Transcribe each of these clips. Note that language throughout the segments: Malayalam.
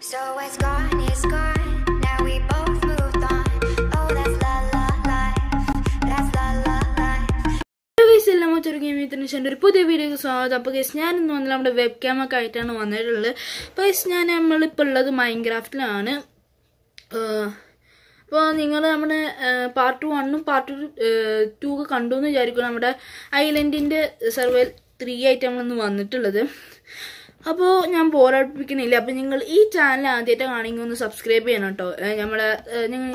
So it's gone, it's gone. Now we both moved on. Oh, that's la la life. That's la la life. എല്ലാം മറ്റൊരു ഗെയിം ഇതിന് ഒരു പുതിയ വീഡിയോക്ക് സ്വാഗതം അപ്പോൾ ഗസ് ഞാൻ ഇന്ന് വന്നത് നമ്മുടെ വെബ് ക്യാമൊക്കെ ആയിട്ടാണ് വന്നിട്ടുള്ളത് അപ്പോൾ ഗസ് ഞാൻ നമ്മളിപ്പോൾ ഉള്ളത് മൈൻക്രാഫ്റ്റിലാണ് അപ്പോൾ നിങ്ങൾ നമ്മുടെ പാർട്ട് വണ്ണും പാർട്ട് ടു ഒക്കെ കണ്ടു എന്ന് വിചാരിക്കും നമ്മുടെ ഐലൻഡിൻ്റെ സർവൈൽ ത്രീ ആയിട്ട് നമ്മളിന്ന് വന്നിട്ടുള്ളത് അപ്പോൾ ഞാൻ ബോറടിപ്പിക്കണില്ല അപ്പോൾ നിങ്ങൾ ഈ ചാനൽ ആദ്യമായിട്ട് കാണിങ്ങി ഒന്ന് സബ്സ്ക്രൈബ് ചെയ്യണം കേട്ടോ നമ്മുടെ നിങ്ങൾ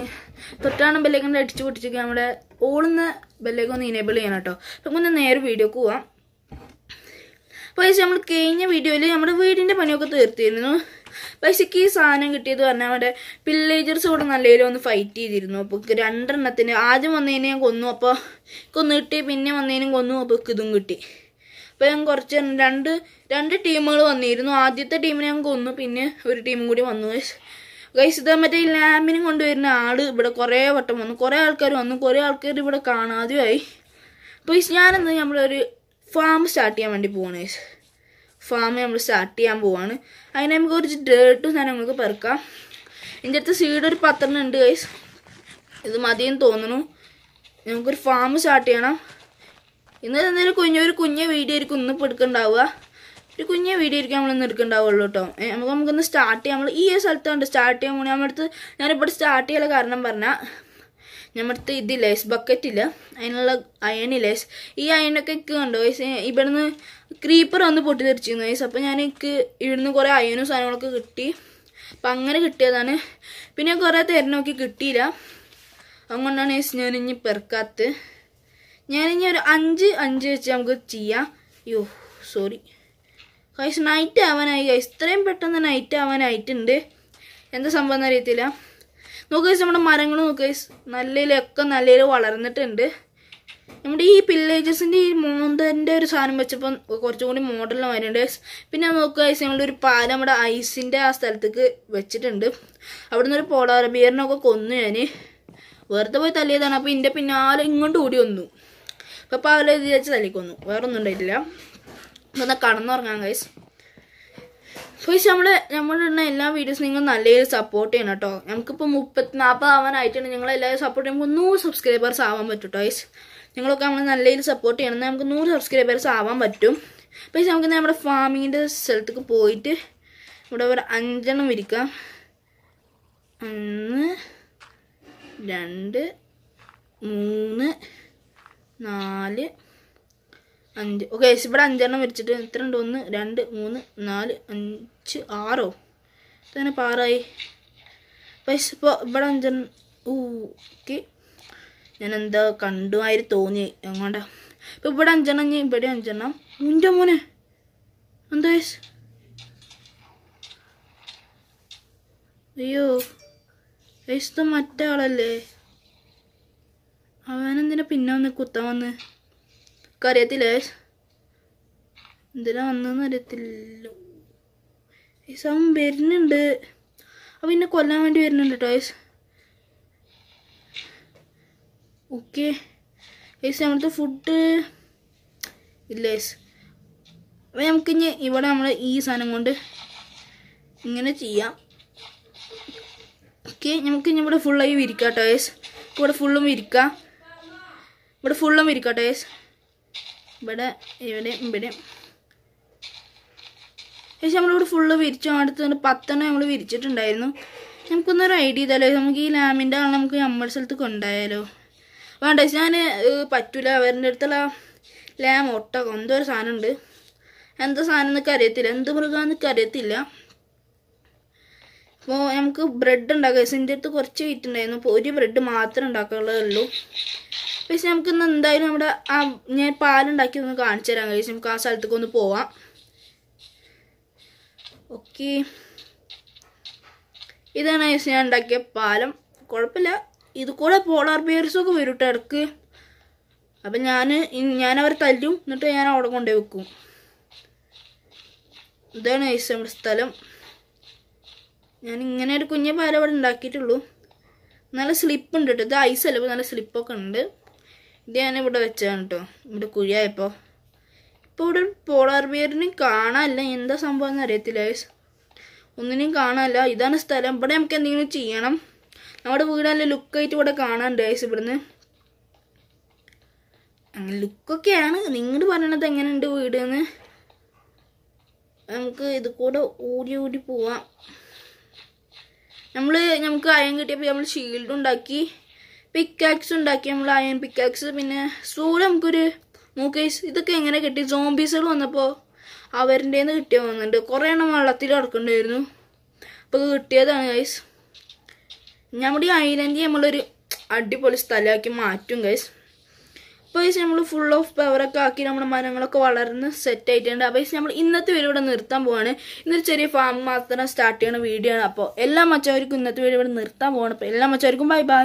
തൊട്ടാണ് ബെല്ലേക്കൊണ്ട് അടിച്ചു പൊട്ടിച്ചൊക്കെ നമ്മുടെ ഓളുന്ന ബെല്ലേക്കൊന്ന് ഇനേബിൾ ചെയ്യണം കേട്ടോ അപ്പം ഒന്ന് നേരെ വീഡിയോക്ക് പോവാം അപ്പോൾ നമ്മൾ കഴിഞ്ഞ വീഡിയോയിൽ നമ്മുടെ വീടിൻ്റെ പണിയൊക്കെ തീർത്തിരുന്നു പൈസക്ക് ഈ സാധനം കിട്ടിയത് പറഞ്ഞാൽ അവിടെ പില്ലേജേഴ്സ് കൂടെ രീതിയിൽ ഒന്ന് ഫൈറ്റ് ചെയ്തിരുന്നു അപ്പോൾ രണ്ടെണ്ണത്തിന് ആദ്യം വന്നതിനെ ഞാൻ കൊന്നു അപ്പോൾ കൊന്നു കിട്ടി പിന്നെ വന്നതിനും കൊന്നു അപ്പോൾ ഇതും കിട്ടി ഇപ്പം ഞാൻ കുറച്ച് രണ്ട് രണ്ട് ടീമുകൾ വന്നിരുന്നു ആദ്യത്തെ ടീമിനെ ഞാൻ കൊന്നു പിന്നെ ഒരു ടീമും കൂടി വന്നു ഗൈസ് ഇതാ മറ്റേ ലാമ്പിനും കൊണ്ടുവരുന്ന ആള് ഇവിടെ കുറേ വട്ടം വന്നു കുറേ ആൾക്കാർ വന്നു കുറേ ആൾക്കാർ ഇവിടെ കാണാതെയായി അപ്പോൾ ഗൈസ് ഞാനെന്ന് നമ്മളൊരു ഫാം സ്റ്റാർട്ട് ചെയ്യാൻ വേണ്ടി പോവാണ് ഗൈസ് ഫാം നമ്മൾ സ്റ്റാർട്ട് ചെയ്യാൻ പോവാണ് അതിന് നമുക്ക് കുറച്ച് ഡേർട്ടും നമുക്ക് പെറുക്കാം എൻ്റെ അടുത്ത് സീഡ് ഒരു പത്തെണ്ണം ഉണ്ട് ഗൈസ് ഇത് മതിയെന്ന് തോന്നുന്നു നമുക്കൊരു ഫാം സ്റ്റാർട്ട് ചെയ്യണം ഇന്ന് തന്നെ ഒരു കുഞ്ഞ് ഒരു കുഞ്ഞ് വീഡിയോ ആയിരിക്കും ഇന്ന് ഇപ്പോൾ എടുക്കണ്ടാവുക ഒരു കുഞ്ഞ് വീഡിയോ ആയിരിക്കും നമ്മൾ ഇന്ന് എടുക്കുന്നുണ്ടാവുള്ളൂ കേട്ടോ നമുക്ക് നമുക്കൊന്ന് സ്റ്റാർട്ട് ചെയ്യാം നമ്മൾ ഈ ഒരു സ്ഥലത്തുണ്ട് സ്റ്റാർട്ട് ചെയ്യാൻ നമ്മുടെ അടുത്ത് ഞാനിപ്പോൾ സ്റ്റാർട്ട് ചെയ്യാൻ കാരണം പറഞ്ഞാൽ നമ്മുടെ ഇതില്ലേ ബക്കറ്റില്ല അതിനുള്ള അയണില്ലേ ഈ അയണൊക്കെ കണ്ടോ ഇവിടുന്ന് ക്രീപ്പർ വന്ന് പൊട്ടി തെറിച്ചിരുന്നു വയസ്സ് അപ്പം ഞാൻ എനിക്ക് ഇവിടുന്ന് കുറേ അയനും സാധനങ്ങളൊക്കെ കിട്ടി അപ്പം അങ്ങനെ കിട്ടിയതാണ് പിന്നെ കുറേ തേരനൊക്കെ കിട്ടിയില്ല അതുകൊണ്ടാണ് ഞാൻ ഇനി പെറുക്കാത്തത് ഞാനിനി ഒരു അഞ്ച് അഞ്ച് വെച്ച് നമുക്ക് ചെയ്യാം യോ സോറി കൈസ് നൈറ്റ് ആവാനായി കൈസ് ഇത്രയും പെട്ടെന്ന് നൈറ്റ് ആവാനായിട്ടുണ്ട് എന്താ സംഭവം എന്ന് അറിയത്തില്ല നോക്കുക നമ്മുടെ മരങ്ങൾ നോക്കുക നല്ലയിലൊക്കെ നല്ലയിൽ വളർന്നിട്ടുണ്ട് നമ്മുടെ ഈ പില്ലേജസിൻ്റെ ഈ മോന്തൻ്റെ ഒരു സാധനം വെച്ചപ്പോൾ കുറച്ചും കൂടി മോഡലിന് വരുന്നുണ്ട് പിന്നെ നോക്കുക ഞങ്ങളുടെ ഒരു പാല നമ്മുടെ ഐസിൻ്റെ ആ സ്ഥലത്തേക്ക് വെച്ചിട്ടുണ്ട് അവിടെ നിന്നൊരു പോളാർ ബിയറിനൊക്കെ കൊന്നു ഞാൻ വെറുതെ പോയി തല്ലിയതാണ് അപ്പോൾ ഇതിൻ്റെ പിന്നാലെ ഇങ്ങോട്ട് ഓടി വന്നു പപ്പ പകൽ ഇത് വെച്ച് തലേക്ക് വേറൊന്നും ഉണ്ടായിട്ടില്ല അപ്പോൾ എന്നാൽ കടന്നുറങ്ങാം ഗൈസ് പക്ഷെ നമ്മുടെ നമ്മളിടുന്ന എല്ലാ വീഡിയോസും നിങ്ങൾ നല്ല രീതിയിൽ സപ്പോർട്ട് ചെയ്യണം കേട്ടോ നമുക്കിപ്പോൾ മുപ്പത്തി നാൽപ്പത് ആവാനായിട്ടുണ്ട് നിങ്ങൾ എല്ലാവരും സപ്പോർട്ട് ചെയ്യുമ്പോൾ നൂറ് സബ്സ്ക്രൈബേഴ്സ് ആവാൻ പറ്റും കേട്ടോ ഗൈസ് നിങ്ങളൊക്കെ നമ്മൾ നല്ല രീതിയിൽ സപ്പോർട്ട് ചെയ്യണം നമുക്ക് നൂറ് സബ്സ്ക്രൈബേഴ്സ് ആവാൻ പറ്റും പക്ഷെ നമുക്ക് നമ്മുടെ ഫാമിങ്ങിൻ്റെ സ്ഥലത്തേക്ക് പോയിട്ട് ഇവിടെ ഒരു അഞ്ചെണ്ണം ഇരിക്കാം ഒന്ന് രണ്ട് മൂന്ന് നാല് അഞ്ച് ഓക്കെ ഇവിടെ അഞ്ചെണ്ണം വരച്ചിട്ട് എത്ര ഉണ്ട് ഒന്ന് രണ്ട് മൂന്ന് നാല് അഞ്ച് ആറോ ഇതങ്ങനെ പാറായി പൈസ ഇപ്പോൾ ഇവിടെ അഞ്ചെണ്ണം ഓക്കെ ഞാൻ എന്താ കണ്ടു കണ്ടുമാതിരി തോന്നി എങ്ങോട്ടാ ഇപ്പം ഇവിടെ അഞ്ചെണ്ണം ഞാൻ ഇവിടെ അഞ്ചെണ്ണം മുൻ്റെ മോനെ എന്താ വയസ്സ് അയ്യോ വയസ്സ് മറ്റേ ആളല്ലേ അവനെന്തിനാ പിന്നെ വന്ന് കുത്താൻ വന്ന് എനിക്കറിയത്തില്ലേ എന്തിനാ വന്നതെന്ന് അറിയത്തില്ല വരുന്നുണ്ട് അപ്പം എന്നെ കൊല്ലാൻ വേണ്ടി വരുന്നുണ്ട് ടോയ്സ് ഓക്കെ ഏസ് നമ്മളത്തെ ഫുഡ് ഇല്ല ഏസ് അപ്പം ഇനി ഇവിടെ നമ്മൾ ഈ സാധനം കൊണ്ട് ഇങ്ങനെ ചെയ്യാം ഓക്കെ നമുക്കിനി ഇവിടെ ഫുള്ളായി വിരിക്കാം കേട്ടോ ഏസ് ഇവിടെ ഫുള്ളും വിരിക്കാം ഇവിടെ ഫുള്ളും ഇരിക്കട്ടെ ഇവിടെ ഇവിടെ ഇവിടെ പക്ഷേ നമ്മളിവിടെ ഫുള്ള് വിരിച്ചു അടുത്ത് പത്തെണ്ണം നമ്മൾ വിരിച്ചിട്ടുണ്ടായിരുന്നു നമുക്കൊന്നൊരു ഐഡിയ ചെയ്താലോ നമുക്ക് ഈ ലാമിൻ്റെ ആണ് നമുക്ക് നമ്മുടെ സ്ഥലത്ത് കൊണ്ടായാലോ വേണ്ട ഞാൻ പറ്റൂല അവരുടെ അടുത്തുള്ള ലാം ഒട്ട എന്തോ ഒരു ഉണ്ട് എന്താ സാധനം എന്നൊക്കെ അറിയത്തില്ല എന്ത് മൃഗമെന്നൊക്കെ അറിയത്തില്ല അപ്പോൾ നമുക്ക് ബ്രെഡ് ഉണ്ടാക്കാം എൻ്റെ അടുത്ത് കുറച്ച് വീറ്റ് ഉണ്ടായിരുന്നു അപ്പോൾ ഒരു ബ്രെഡ് മാത്രമേ ഉണ്ടാക്കാനുള്ളൂ പക്ഷെ ഇന്ന് എന്തായാലും നമ്മുടെ ആ ഞാൻ പാലുണ്ടാക്കി ഒന്ന് കാണിച്ചു തരാം കഴിച്ച് നമുക്ക് ആ സ്ഥലത്തേക്ക് ഒന്ന് പോവാം ഓക്കെ ഇതാണ് കഴിച്ച് ഞാൻ ഉണ്ടാക്കിയ പാലം കുഴപ്പമില്ല ഇത് കൂടെ പോളാർ ബിയർസൊക്കെ വരും കേട്ടോ ഇടക്ക് അപ്പം ഞാൻ ഞാൻ തല്ലും എന്നിട്ട് ഞാൻ അവിടെ കൊണ്ടുപോയി വെക്കും ഇതാണ് കഴിച്ച് നമ്മുടെ സ്ഥലം ഞാൻ ഇങ്ങനെ ഒരു കുഞ്ഞു പാലം അവിടെ ഉണ്ടാക്കിയിട്ടുള്ളൂ നല്ല സ്ലിപ്പ് ഉണ്ട് കേട്ടോ ഇത് ഐസ് അല്ല നല്ല സ്ലിപ്പൊക്കെ ഉണ്ട് ഇത് ഇവിടെ വെച്ചതാണ് കേട്ടോ ഇവിടെ കുഴിയായപ്പോൾ ഇപ്പോൾ ഇവിടെ പോളാർ ബിയറിനെ കാണാനില്ല എന്താ സംഭവം എന്ന് അറിയത്തില്ല ഒന്നിനെയും കാണാനില്ല ഇതാണ് സ്ഥലം ഇവിടെ നമുക്ക് എന്തെങ്കിലും ചെയ്യണം നമ്മുടെ വീടല്ല ലുക്കായിട്ട് ഇവിടെ കാണാനുണ്ട് ഐസ് ഇവിടുന്ന് അങ്ങനെ ലുക്കൊക്കെയാണ് നിങ്ങൾ പറയണത് എങ്ങനെയുണ്ട് വീട് എന്ന് നമുക്ക് ഇത് കൂടെ ഓടി ഓടി പോവാം നമ്മള് നമുക്ക് അയം കിട്ടിയപ്പോൾ നമ്മൾ ഷീൽഡ് ഉണ്ടാക്കി പിക്കാക്സ് ഉണ്ടാക്കി നമ്മൾ അയൺ പിക്കാക്സ് പിന്നെ സൂര്യ നമുക്കൊരു മൂക്കേസ് ഇതൊക്കെ എങ്ങനെ കിട്ടി ജോംബീസുകൾ വന്നപ്പോൾ അവരിൻ്റെ നിന്ന് കിട്ടിയ വന്നിട്ടുണ്ട് കുറേ എണ്ണം വെള്ളത്തിൽ കിടക്കണ്ടായിരുന്നു അപ്പോൾ കിട്ടിയതാണ് ഗൈസ് നമ്മുടെ ഐലൻഡ് നമ്മളൊരു അടിപൊളി സ്ഥലമാക്കി മാറ്റും ഗൈസ് അപ്പോൾ ഗൈസ് നമ്മൾ ഫുൾ ഓഫ് പവറൊക്കെ ആക്കി നമ്മുടെ മരങ്ങളൊക്കെ വളർന്ന് സെറ്റ് ആയിട്ടുണ്ട് അപ്പോൾ നമ്മൾ ഇന്നത്തെ വീഡിയോ ഇവിടെ നിർത്താൻ പോവാണ് ഇന്നൊരു ചെറിയ ഫാം മാത്രം സ്റ്റാർട്ട് ചെയ്യുന്ന വീഡിയോ ആണ് അപ്പോൾ എല്ലാ മച്ചവർക്കും ഇന്നത്തെ വീഡിയോ ഇവിടെ നിർത്താൻ പോവാണ് അപ്പോൾ എല്ലാ മച്ചവർക്കും ബൈ ബൈ